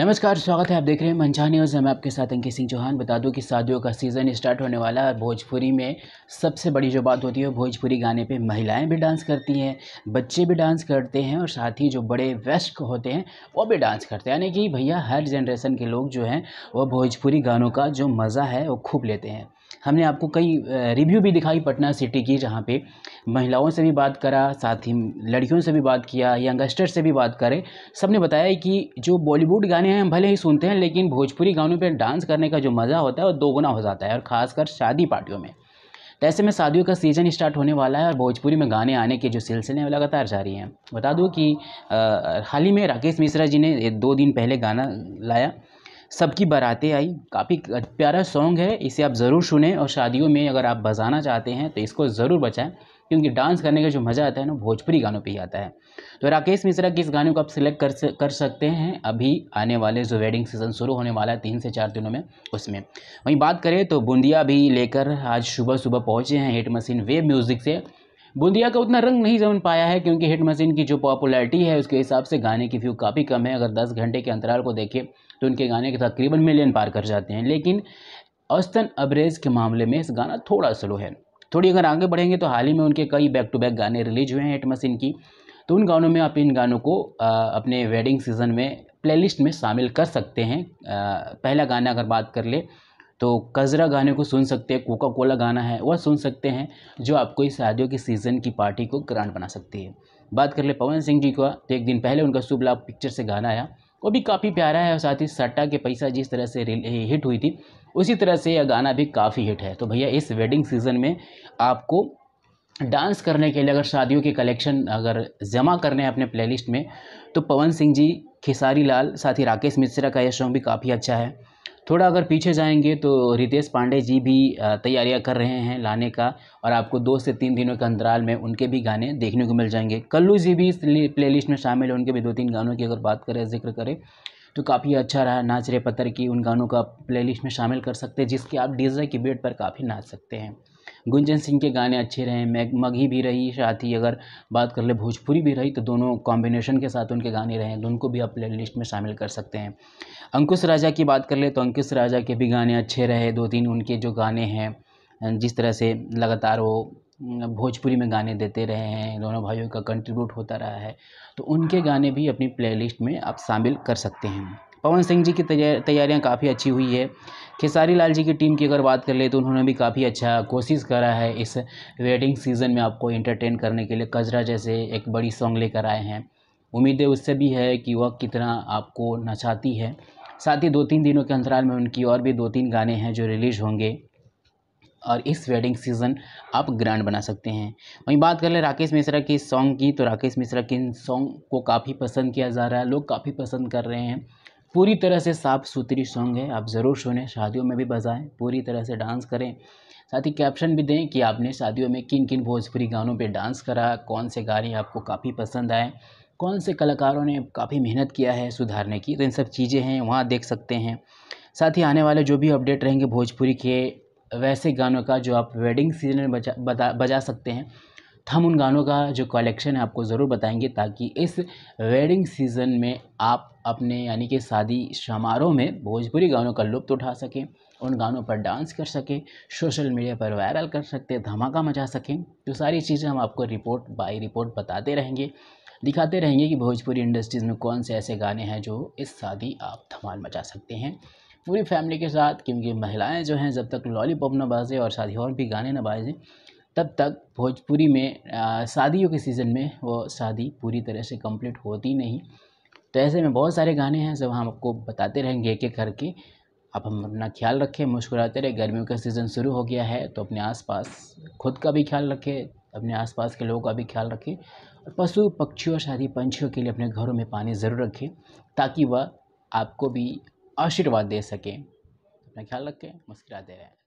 नमस्कार स्वागत है आप देख रहे हैं मंझा न्यूज़ मैं आपके साथ अंकित सिंह चौहान बता दूं कि शादियों का सीज़न स्टार्ट होने वाला है भोजपुरी में सबसे बड़ी जो बात होती है भोजपुरी गाने पे महिलाएं भी डांस करती हैं बच्चे भी डांस करते हैं और साथ ही जो बड़े वयस्क होते हैं वो भी डांस करते हैं यानी कि भैया हर जनरेशन के लोग जो हैं वो भोजपुरी गानों का जो मज़ा है वो खूब लेते हैं हमने आपको कई रिव्यू भी दिखाई पटना सिटी की जहाँ पे महिलाओं से भी बात करा साथ ही लड़कियों से भी बात किया यंगस्टर से भी बात करें सब ने बताया कि जो बॉलीवुड गाने हैं हम भले ही सुनते हैं लेकिन भोजपुरी गानों पर डांस करने का जो मज़ा होता है वो दोगुना हो जाता है और ख़ासकर शादी पार्टियों में तो ऐसे में शादियों का सीज़न स्टार्ट होने वाला है और भोजपुरी में गाने आने के जो सिलसिले हैं लगातार जारी हैं बता दूँ कि हाल ही में राकेश मिश्रा जी ने दो दिन पहले गाना लाया सबकी बरातें आई काफ़ी प्यारा सॉन्ग है इसे आप ज़रूर सुने और शादियों में अगर आप बजाना चाहते हैं तो इसको ज़रूर बचाएं क्योंकि डांस करने का जो मज़ा आता है ना भोजपुरी गानों पे ही आता है तो राकेश मिश्रा के इस गाने को आप सिलेक्ट कर कर सकते हैं अभी आने वाले जो वेडिंग सीज़न शुरू होने वाला है तीन से चार दिनों में उसमें वहीं बात करें तो बूंदिया भी लेकर आज सुबह सुबह पहुँचे हैं हेट मशीन वेब म्यूज़िक से बूंदिया का उतना रंग नहीं जमन पाया है क्योंकि हिट मशीन की जो पॉपुलैरिटी है उसके हिसाब से गाने की व्यू काफ़ी कम है अगर दस घंटे के अंतराल को देखें तो उनके गाने के तकरीबन मिलियन पार कर जाते हैं लेकिन औस्तन अब्रेज के मामले में इस गाना थोड़ा स्लो है थोड़ी अगर आगे बढ़ेंगे तो हाल ही में उनके कई बैक टू बैक गाने रिलीज हुए हैं हिट मशीन की तो उन गानों में आप इन गानों को अपने वेडिंग सीजन में प्लेलिस्ट में शामिल कर सकते हैं पहला गाना अगर बात कर ले तो कजरा गाने को सुन सकते हैं कोका कोला गाना है वह सुन सकते हैं जो आपको इस शादियों के सीज़न की पार्टी को ग्रांड बना सकती है बात कर ले पवन सिंह जी का तो एक दिन पहले उनका शुभ लाभ पिक्चर से गाना आया वो भी काफ़ी प्यारा है और साथ ही सट्टा के पैसा जिस तरह से हिट हुई थी उसी तरह से यह गाना भी काफ़ी हिट है तो भैया इस वेडिंग सीज़न में आपको डांस करने के लिए अगर शादियों के कलेक्शन अगर जमा करने हैं अपने प्लेलिस्ट में तो पवन सिंह जी खेसारी लाल साथ ही राकेश मिश्रा का यह सॉन्ग भी काफ़ी अच्छा है थोड़ा अगर पीछे जाएंगे तो रितेश पांडे जी भी तैयारियां कर रहे हैं लाने का और आपको दो से तीन दिनों के अंतराल में उनके भी गाने देखने को मिल जाएंगे कल्लू जी भी इस लिस्ट में शामिल है उनके भी दो तीन गानों की अगर बात करें जिक्र करें तो काफ़ी अच्छा रहा नाच रे पत्थर की उन गानों को आप प्लेलिस्ट में शामिल कर सकते हैं जिसके आप डीजे की बेट पर काफ़ी नाच सकते हैं गुंजन सिंह के गाने अच्छे रहे मैग मगही भी रही साथ ही अगर बात कर ले भोजपुरी भी रही तो दोनों कॉम्बिनेशन के साथ उनके गाने रहे तो उनको भी आप प्ले लिस्ट में शामिल कर सकते हैं अंकुश राजा की बात कर ले तो अंकुश राजा के भी गाने अच्छे रहे दो तीन उनके जो गाने हैं जिस तरह से लगातार वो भोजपुरी में गाने देते रहे हैं दोनों भाइयों का कंट्रीब्यूट होता रहा है तो उनके गाने भी अपनी प्लेलिस्ट में आप शामिल कर सकते हैं पवन सिंह जी की तैयारियां काफ़ी अच्छी हुई है खेसारी लाल जी की टीम की अगर बात कर ले तो उन्होंने भी काफ़ी अच्छा कोशिश करा है इस वेडिंग सीज़न में आपको एंटरटेन करने के लिए कजरा जैसे एक बड़ी सॉन्ग लेकर आए हैं उम्मीदें उससे भी है कि वह कितना आपको नचाती है साथ ही दो तीन दिनों के अंतराल में उनकी और भी दो तीन गाने हैं जो रिलीज़ होंगे और इस वेडिंग सीज़न आप ग्रैंड बना सकते हैं वहीं बात कर ले राकेश मिश्रा की सॉन्ग की तो राकेश मिश्रा के इन सॉन्ग को काफ़ी पसंद किया जा रहा है लोग काफ़ी पसंद कर रहे हैं पूरी तरह से साफ सुथरी सॉन्ग है आप ज़रूर सुने शादियों में भी बजाएं पूरी तरह से डांस करें साथ ही कैप्शन भी दें कि आपने शादियों में किन किन भोजपुरी गानों पे डांस करा कौन से गाने आपको काफ़ी पसंद आए कौन से कलाकारों ने काफ़ी मेहनत किया है सुधारने की तो इन सब चीज़ें हैं वहाँ देख सकते हैं साथ ही आने वाले जो भी अपडेट रहेंगे भोजपुरी के वैसे गानों का जो आप वेडिंग सीजन में बजा बता बजा सकते हैं हम उन गानों का जो कलेक्शन है आपको ज़रूर बताएंगे ताकि इस वेडिंग सीज़न में आप अपने यानी कि शादी समारोह में भोजपुरी गानों का लुप्त उठा सकें उन गानों पर डांस कर सकें सोशल मीडिया पर वायरल कर सकते धमाका मचा सकें तो सारी चीज़ें हम आपको रिपोर्ट बाई रिपोर्ट बताते रहेंगे दिखाते रहेंगे कि भोजपुरी इंडस्ट्रीज़ में कौन से ऐसे गाने हैं जो इस शादी आप धमाल मचा सकते हैं पूरी फैमिली के साथ क्योंकि महिलाएं जो हैं जब तक लॉलीपॉप ना बाजें और शादी और भी गाने ना बाजें तब तक भोजपुरी में शादियों के सीज़न में वो शादी पूरी तरह से कंप्लीट होती नहीं तो ऐसे में बहुत सारे गाने हैं जब हम आपको बताते रहेंगे एक एक करके आप हम अपना ख्याल रखें मुस्कुराते रहे गर्मियों का सीज़न शुरू हो गया है तो अपने आसपास खुद का भी ख्याल रखें अपने आसपास के लोगों का भी ख्याल रखें और पशु पक्षियों शादी पंछियों के लिए अपने घरों में पानी ज़रूर रखें ताकि वह आपको भी आशीर्वाद दे सकें अपना ख्याल रखें मुस्कुराते रहें